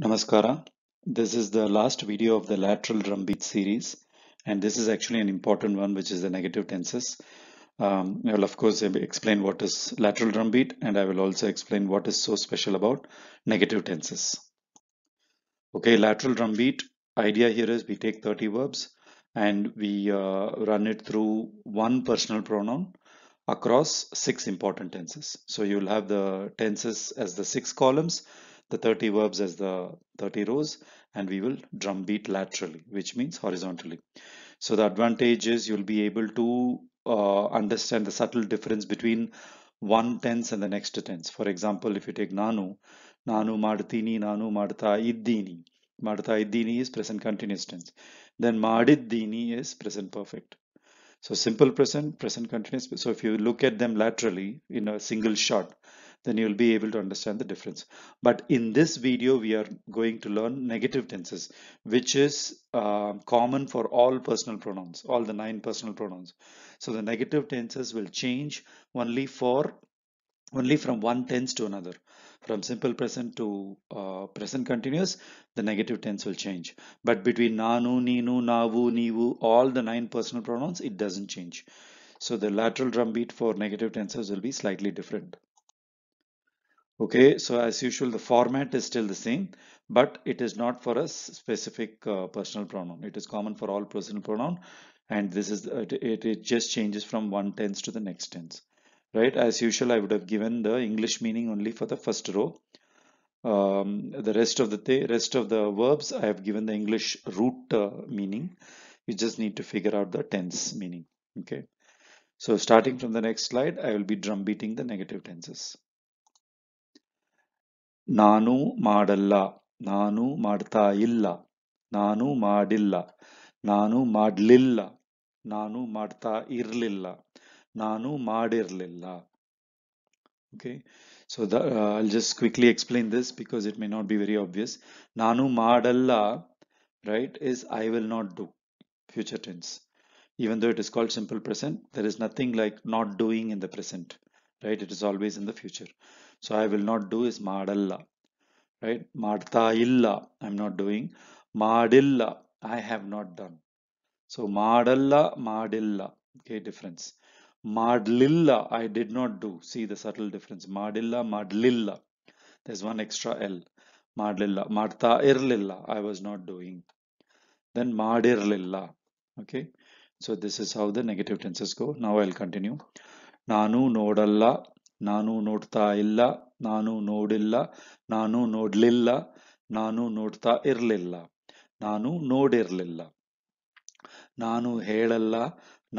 Namaskara. This is the last video of the lateral drum beat series and this is actually an important one which is the negative tenses. Um, I will of course explain what is lateral drum beat and I will also explain what is so special about negative tenses. Okay, lateral drum beat idea here is we take 30 verbs and we uh, run it through one personal pronoun across six important tenses. So you'll have the tenses as the six columns the 30 verbs as the 30 rows and we will drumbeat laterally which means horizontally so the advantage is you'll be able to uh, understand the subtle difference between one tense and the next tense for example if you take nanu nanu martini nanu marta iddini marta iddini is present continuous tense then madiddini is present perfect so simple present present continuous so if you look at them laterally in a single shot then you'll be able to understand the difference. But in this video, we are going to learn negative tenses, which is uh, common for all personal pronouns, all the nine personal pronouns. So the negative tenses will change only for only from one tense to another. From simple present to uh, present continuous, the negative tense will change. But between nanu, ninu, navu, nivu, all the nine personal pronouns, it doesn't change. So the lateral drum beat for negative tenses will be slightly different okay so as usual the format is still the same but it is not for a specific uh, personal pronoun it is common for all personal pronoun and this is uh, it, it, just changes from one tense to the next tense right as usual i would have given the english meaning only for the first row um, the rest of the rest of the verbs i have given the english root uh, meaning you just need to figure out the tense meaning okay so starting from the next slide i will be drum beating the negative tenses Nanu ಮಾಡಲ್ಲ nanu ಮಾಡ್ತಾ illa, nanu ಮಾಡಿಲ್ಲ nanu ಮಾಡಲಿಲ್ಲ nanu ಮಾಡ್ತಾ ಇರಲಿಲ್ಲ nanu ಮಾಡಿರಲಿಲ್ಲ okay so uh, i'll just quickly explain this because it may not be very obvious nanu madalla right is i will not do future tense even though it is called simple present there is nothing like not doing in the present right it is always in the future so i will not do is madalla right martha illa i'm not doing madilla i have not done so madalla madilla okay difference madlilla i did not do see the subtle difference madilla madlilla there's one extra l madlilla martha irlilla i was not doing then madirlilla okay so this is how the negative tenses go now i'll continue Nanu ನೋಡಲ್ಲ ನಾನು ನೋಡ್ತಾ ಇಲ್ಲ ನಾನು ನೋಡಿಲ್ಲ ನಾನು ನೋಡ್ಲಿಲ್ಲ ನಾನು ನೋಡ್ತಾ ಇರ್ಲಿಲ್ಲ ನಾನು ನೋಡಿರ್ಲಿಲ್ಲ ನಾನು ಹೇಳಲ್ಲ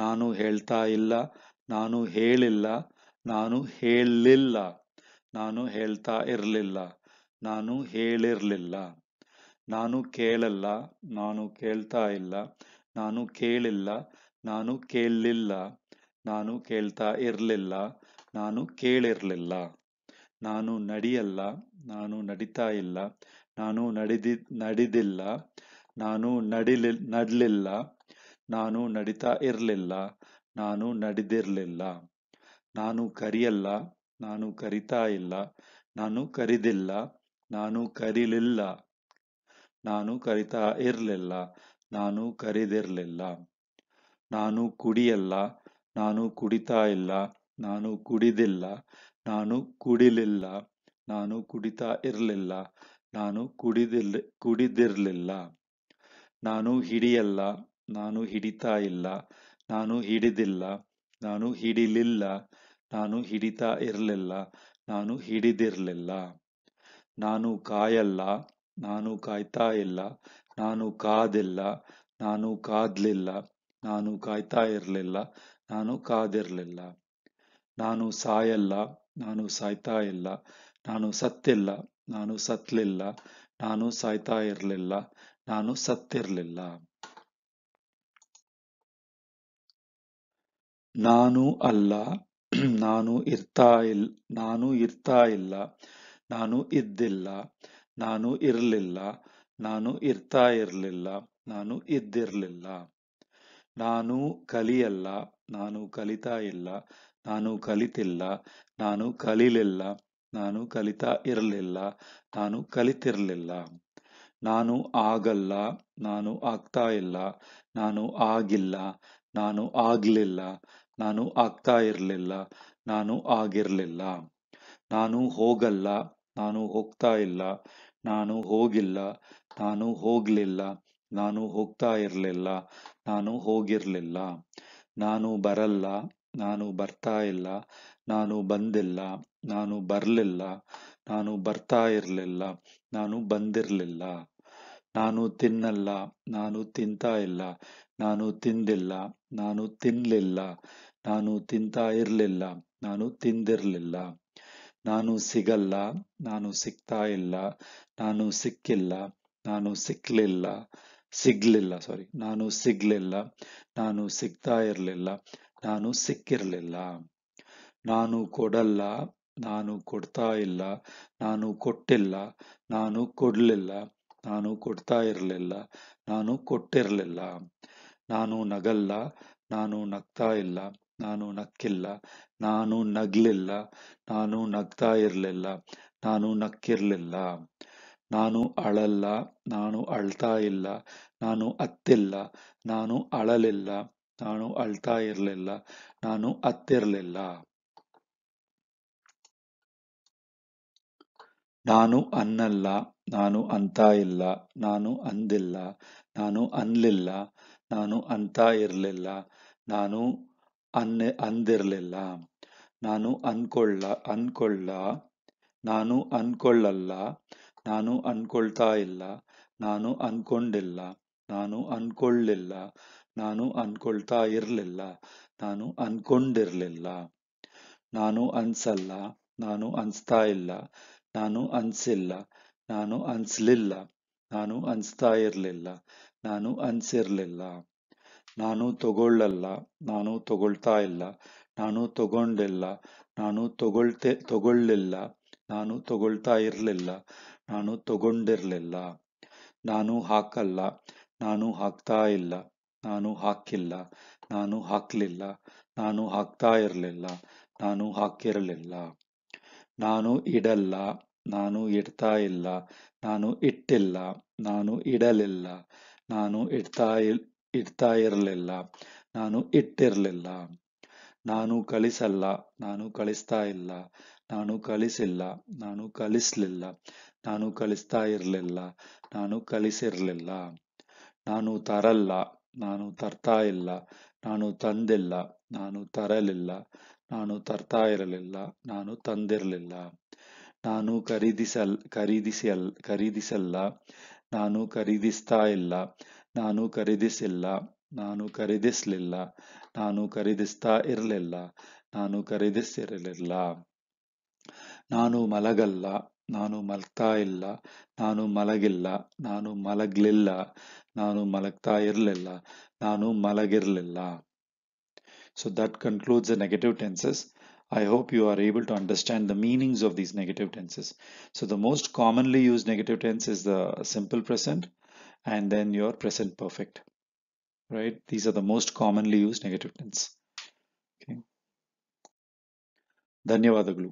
ನಾನು ಹೇಳ್ತಾ ಇಲ್ಲ ನಾನು ಹೇಳಿಲ್ಲ ನಾನು ಹೇಳಲಿಲ್ಲ ನಾನು ಹೇಳ್ತಾ ಇರ್ಲಿಲ್ಲ ನಾನು ಹೇಳಿರಲಿಲ್ಲ ನಾನು ಕೇಳಲ್ಲ ನಾನು ಕೇಳ್ತಾ ಇಲ್ಲ ನಾನು ಕೇಳಿಲ್ಲ ನಾನು ಕೇಳಲಿಲ್ಲ ನಾನು ಕೇಳ್ತಾ ಇರ್ಲಿಲ್ಲ ನಾನು ಕೇಳಿರಲಿಲ್ಲ ನಾನು ನಡೆಯಲ್ಲ ನಾನು ನಡೀತಾ ಇಲ್ಲ ನಾನು ನಡೆದಿ ನಡೆದಿಲ್ಲ ನಾನು ನಡಿಲಿ ನಡಲಿಲ್ಲ ನಾನು ನಡೀತಾ ಇರಲಿಲ್ಲ ನಾನು ನಡೆದಿರಲಿಲ್ಲ ನಾನು ಕರಿಯಲ್ಲ ನಾನು ಕರಿತಾ ಇಲ್ಲ ನಾನು ಕರಿದಿಲ್ಲ ನಾನು ಕರಿಲಿಲ್ಲ ನಾನು ಕರಿತಾ ಇರಲಿಲ್ಲ ನಾನು ಕರಿದಿರಲಿಲ್ಲ ನಾನು ಕುಡಿಯಲ್ಲ ನಾನು ಕುಡಿತಾ ಇಲ್ಲ ನಾನು ಕುಡಿದಿಲ್ಲ ನಾನು ಕುಡಿಲಿಲ್ಲ ನಾನು ಕುಡಿತಾ ಇರಲಿಲ್ಲ ನಾನು ಕುಡಿದಿಲ್ ಕುಡಿದಿರಲಿಲ್ಲ ನಾನು ಹಿಡಿಯಲ್ಲ ನಾನು ಹಿಡಿತಾ ಇಲ್ಲ ನಾನು ಹಿಡಿದಿಲ್ಲ ನಾನು ಹಿಡಿಲಿಲ್ಲ ನಾನು ಹಿಡಿತಾ ಇರಲಿಲ್ಲ ನಾನು ಹಿಡಿದಿರಲಿಲ್ಲ ನಾನು ಕಾಯಲ್ಲ ನಾನು ಕಾಯ್ತಾ ಇಲ್ಲ ನಾನು ಕಾದಿಲ್ಲ ನಾನು ಕಾದಲಿಲ್ಲ ನಾನು ಕಾಯ್ತಾ ಇರಲಿಲ್ಲ ನಾನು ಕಾದಿರಲಿಲ್ಲ ನಾನು ಸಾಯಲ್ಲ ನಾನು ಸಾಯ್ತಾ ಇಲ್ಲ ನಾನು ಸತ್ತಿಲ್ಲ ನಾನು ಸತ್ಲಿಲ್ಲ ನಾನು ಸಾಯ್ತಾ ಇರಲಿಲ್ಲ ನಾನು ಸತ್ತಿರಲಿಲ್ಲ ನಾನು ಅಲ್ಲ ನಾನು ಇರ್ತಾ ಇಲ್ ನಾನು ಇರ್ತಾ ಇಲ್ಲ ನಾನು ಇದ್ದಿಲ್ಲ ನಾನು ಇರಲಿಲ್ಲ ನಾನು ಇರ್ತಾ ಇರಲಿಲ್ಲ ನಾನು ಇದ್ದಿರಲಿಲ್ಲ ನಾನು ಕಲಿಯಲ್ಲ ನಾನು ಕಲಿತಾ ಇಲ್ಲ ನಾನು ಕಲಿತಿಲ್ಲ ನಾನು ಕಲೀಲಿಲ್ಲ ನಾನು ಕಲಿತಾ ಇರಲಿಲ್ಲ ನಾನು ಕಲಿತಿರಲಿಲ್ಲ ನಾನು ಆಗಲ್ಲ ನಾನು ಆಗ್ತಾ ಇಲ್ಲ ನಾನು ಆಗಿಲ್ಲ ನಾನು ಆಗಲಿಲ್ಲ ನಾನು ಆಗ್ತಾ ಇರಲಿಲ್ಲ ನಾನು ಆಗಿರಲಿಲ್ಲ ನಾನು ಹೋಗಲ್ಲ ನಾನು ಹೋಗ್ತಾ ಇಲ್ಲ ನಾನು ಹೋಗಿಲ್ಲ ನಾನು ಹೋಗಲಿಲ್ಲ ನಾನು ಹೋಗ್ತಾ ಇರಲಿಲ್ಲ ನಾನು ಹೋಗಿರಲಿಲ್ಲ ನಾನು ಬರಲ್ಲ ನಾನು ಬರ್ತಾ ಇಲ್ಲ ನಾನು ಬಂದಿಲ್ಲ ನಾನು ಬರಲಿಲ್ಲ ನಾನು ಬರ್ತಾ ಇರಲಿಲ್ಲ ನಾನು ಬಂದಿರಲಿಲ್ಲ ನಾನು ತಿನ್ನಲ್ಲ ನಾನು ತಿಂತಾ ಇಲ್ಲ ನಾನು ತಿಂದಿಲ್ಲ ನಾನು ತಿನ್ನಲಿಲ್ಲ ನಾನು ತಿಂತಾ ಇರಲಿಲ್ಲ ನಾನು ತಿಂದಿರಲಿಲ್ಲ ನಾನು ಸಿಗಲ್ಲ ನಾನು ಸಿಗ್ತಾ ಇಲ್ಲ ನಾನು ಸಿಕ್ಕಿಲ್ಲ ನಾನು ಸಿಕ್ಕಲಿಲ್ಲ ಸಿಗ್ಲಿಲ್ಲ ಸಾರಿ ನಾನು ಸಿಗ್ಲಿಲ್ಲ ನಾನು ಸಿಗ್ತಾ ಇರಲಿಲ್ಲ ನಾನು ಸಿಕ್ಕಿರಲಿಲ್ಲ ನಾನು ಕೊಡಲ್ಲ ನಾನು ಕೊಡ್ತಾ ಇಲ್ಲ ನಾನು ಕೊಟ್ಟಿಲ್ಲ ನಾನು ಕೊಡಲಿಲ್ಲ ನಾನು ಕೊಡ್ತಾ ಇರಲಿಲ್ಲ ನಾನು ಕೊಟ್ಟಿರಲಿಲ್ಲ ನಾನು ನಗಲ್ಲ ನಾನು ನಗ್ತಾ ಇಲ್ಲ ನಾನು ನಕ್ಕಿಲ್ಲ ನಾನು ನಗ್ಲಿಲ್ಲ ನಾನು ನಗ್ತಾ ಇರಲಿಲ್ಲ ನಾನು ನಕ್ಕಿರಲಿಲ್ಲ ನಾನು ಅಳಲ್ಲ ನಾನು ಅಳ್ತಾ ಇಲ್ಲ ನಾನು ಅತ್ತಿಲ್ಲ ನಾನು ಅಳಲಿಲ್ಲ ನಾನು ಅಳ್ತಾ ಇರ್ಲಿಲ್ಲ ನಾನು ಅತ್ತಿರಲಿಲ್ಲ. ನಾನು ಅನ್ನಲ್ಲ, ನಾನು ಅಂತ ಇಲ್ಲ, ನಾನು ಅಂದಿಲ್ಲ, ನಾನು ಅನ್ಲಿಲ್ಲ, ನಾನು ಅಂತ ಇರ್ಲಿಲ್ಲ, ನಾನು ಅನ್ನ ಅಂದಿರ್ಲಿಲ್ಲ, ನಾನು ಅನ್ಕೊಳ್ಳ, ನಾನು ಅನ್ಕೊಳ್ಳಲ್ಲ, ನಾನು ಅನ್ಕೊಳ್ತಾ ಇಲ್ಲ, ನಾನು ಅನ್ಕೊಂಡಿಲ್ಲ, ನಾನು ಅನ್ಕೊಳ್ಳಿಲ್ಲ ನಾನು ಅನ್ಕೊಳ್ತಾ ಇರಲಿಲ್ಲ ನಾನು ಅನ್ಕೊಂಡಿರ್ಲಿಲ್ಲ ನಾನು ಅನ್ಸಲ್ಲ ನಾನು ಅನ್ಸ್ತಾ ಇಲ್ಲ ನಾನು ಅನ್ಸಿಲ್ಲ ನಾನು ಅನ್ಸ್ಲಿಲ್ಲ ನಾನು ಅನ್ಸ್ತಾ ಇರಲಿಲ್ಲ ನಾನು ಅನ್ಸಿರ್ಲಿಲ್ಲ ನಾನು ತಗೊಳ್ಳಲ್ಲ ನಾನು ತಗೊಳ್ತಾ ಇಲ್ಲ ನಾನು ತಗೊಂಡಿಲ್ಲ ನಾನು ತಗೊಳ್ತೆ ತಗೊಳ್ಳಿಲ್ಲ ನಾನು ತಗೊಳ್ತಾ ಇರಲಿಲ್ಲ ನಾನು ತಗೊಂಡಿರ್ಲಿಲ್ಲ ನಾನು ಹಾಕಲ್ಲ ನಾನು ಹಾಕ್ತಾ ಇಲ್ಲ ನಾನು ಹಾಕಿಲ್ಲ ನಾನು ಹಾಕ್ಲಿಲ್ಲ ನಾನು ಹಾಕ್ತಾ ಇರಲಿಲ್ಲ ನಾನು ಹಾಕಿರಲಿಲ್ಲ ನಾನು ಇಡಲ್ಲ ನಾನು ಇಡ್ತಾ ಇಲ್ಲ ನಾನು ಇಟ್ಟಿಲ್ಲ ನಾನು ಇಡಲಿಲ್ಲ ನಾನು ಇಡ್ತಾ ಇಡ್ತಾ ಇರಲಿಲ್ಲ ನಾನು ಇಟ್ಟಿರಲಿಲ್ಲ ನಾನು ಕಳಿಸಲ್ಲ ನಾನು ಕಳಿಸ್ತಾ ಇಲ್ಲ ನಾನು ಕಳಿಸಿಲ್ಲ ನಾನು ಕಲಿಸ್ಲಿಲ್ಲ ನಾನು ಕಲಿಸ್ತಾ ಇರಲಿಲ್ಲ ನಾನು ಕಲಿಸಿರಲಿಲ್ಲ ನಾನು ತರಲ್ಲ ನಾನು ತರ್ತಾ ಇಲ್ಲ ನಾನು ತಂದಿಲ್ಲ ನಾನು ತರಲಿಲ್ಲ ನಾನು ತರ್ತಾ ಇರಲಿಲ್ಲ ನಾನು ತಂದಿರಲಿಲ್ಲ ನಾನು ಖರೀದಿಸಲ್ ಖರೀದಿಸಲ್ ಖರೀದಿಸಲ್ಲ ನಾನು ಖರೀದಿಸ್ತಾ ಇಲ್ಲ ನಾನು ಖರೀದಿಸಿಲ್ಲ ನಾನು ಖರೀದಿಸಲಿಲ್ಲ ನಾನು ಖರೀದಿಸ್ತಾ ಇರಲಿಲ್ಲ ನಾನು ಖರೀದಿಸಿರಲಿಲ್ಲ ನಾನು ಮಲಗಲ್ಲ ನಾನು ಮಲಗ್ತಾ ಇಲ್ಲ ನಾನು ಮಲಗಿಲ್ಲ ನಾನು ಮಲಗ್ಲಿಲ್ಲ ನಾನು ಮಲಗ್ತಾ ಇರಲಿಲ್ಲ ನಾನು ಮಲಗಿರಲಿಲ್ಲ So that concludes the negative tenses. I hope you are able to understand the meanings of these negative tenses. So the most commonly used negative tense is the simple present and then your present perfect. Right? These are the most commonly used negative tense. Okay. ಧನ್ಯವಾದಗಳು